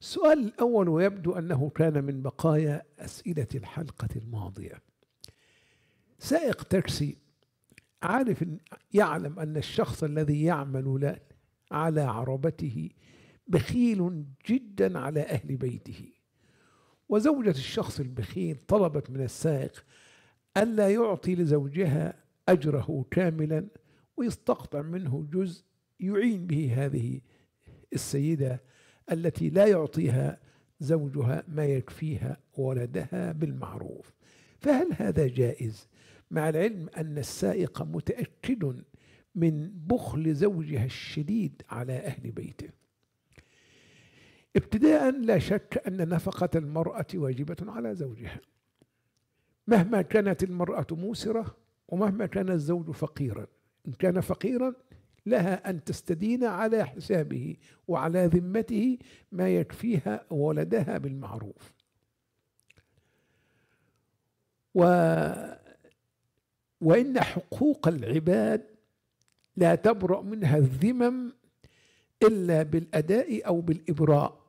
السؤال الأول ويبدو أنه كان من بقايا أسئلة الحلقة الماضية سائق تاكسي عارف يعلم أن الشخص الذي يعمل على عربته بخيل جدا على أهل بيته وزوجة الشخص البخيل طلبت من السائق ألا يعطي لزوجها أجره كاملا ويستقطع منه جزء يعين به هذه السيدة التي لا يعطيها زوجها ما يكفيها ولدها بالمعروف فهل هذا جائز مع العلم أن السائق متأكد من بخل زوجها الشديد على أهل بيته ابتداء لا شك أن نفقة المرأة واجبة على زوجها مهما كانت المرأة موسرة ومهما كان الزوج فقيرا إن كان فقيرا لها أن تستدين على حسابه وعلى ذمته ما يكفيها ولدها بالمعروف و وإن حقوق العباد لا تبرأ منها الذمم إلا بالأداء أو بالإبراء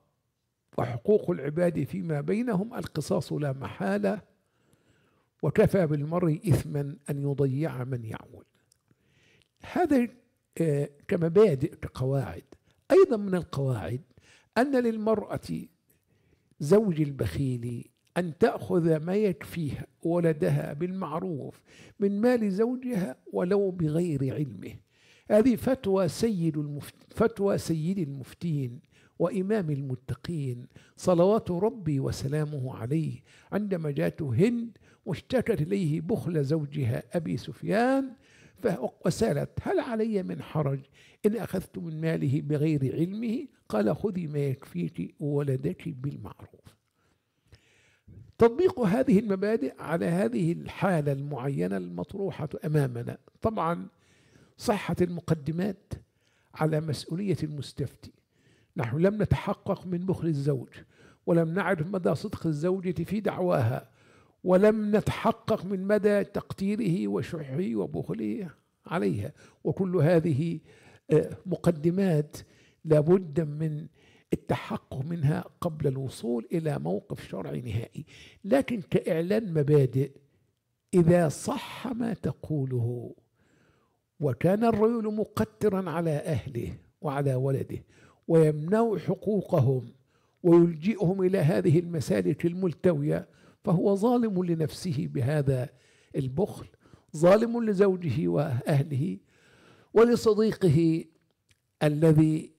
وحقوق العباد فيما بينهم القصاص لا محالة وكفى بالمرء إثما أن يضيع من يعول هذا كمبادئ كقواعد أيضا من القواعد أن للمرأة زوج البخيل أن تأخذ ما يكفيها ولدها بالمعروف من مال زوجها ولو بغير علمه هذه فتوى سيد المفت... فتوى سيد المفتين وإمام المتقين صلوات ربي وسلامه عليه عندما جاءته هند واشتكت إليه بخل زوجها أبي سفيان وسالت هل علي من حرج إن أخذت من ماله بغير علمه قال خذي ما يكفيك وولدك بالمعروف تطبيق هذه المبادئ على هذه الحالة المعينة المطروحة أمامنا طبعا صحة المقدمات على مسؤولية المستفتي نحن لم نتحقق من بخل الزوج ولم نعرف مدى صدق الزوجة في دعواها ولم نتحقق من مدى تقتيره وشحه وبخله عليها وكل هذه آه، مقدمات لابد من التحقق منها قبل الوصول الى موقف شرعي نهائي لكن كاعلان مبادئ اذا صح ما تقوله وكان الرجل مقترا على اهله وعلى ولده ويمنع حقوقهم ويلجئهم الى هذه المسالك الملتويه فهو ظالم لنفسه بهذا البخل ظالم لزوجه واهله ولصديقه الذي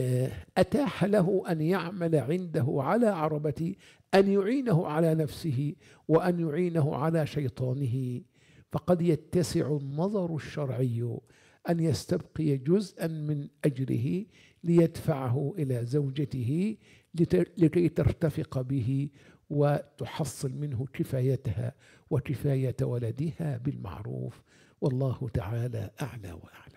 آه، اتاح له ان يعمل عنده على عربته ان يعينه على نفسه وان يعينه على شيطانه فقد يتسع النظر الشرعي ان يستبقي جزءا من اجره ليدفعه الى زوجته لكي ترتفق به وتحصل منه كفايتها وكفايه ولدها بالمعروف والله تعالى اعلى واعلى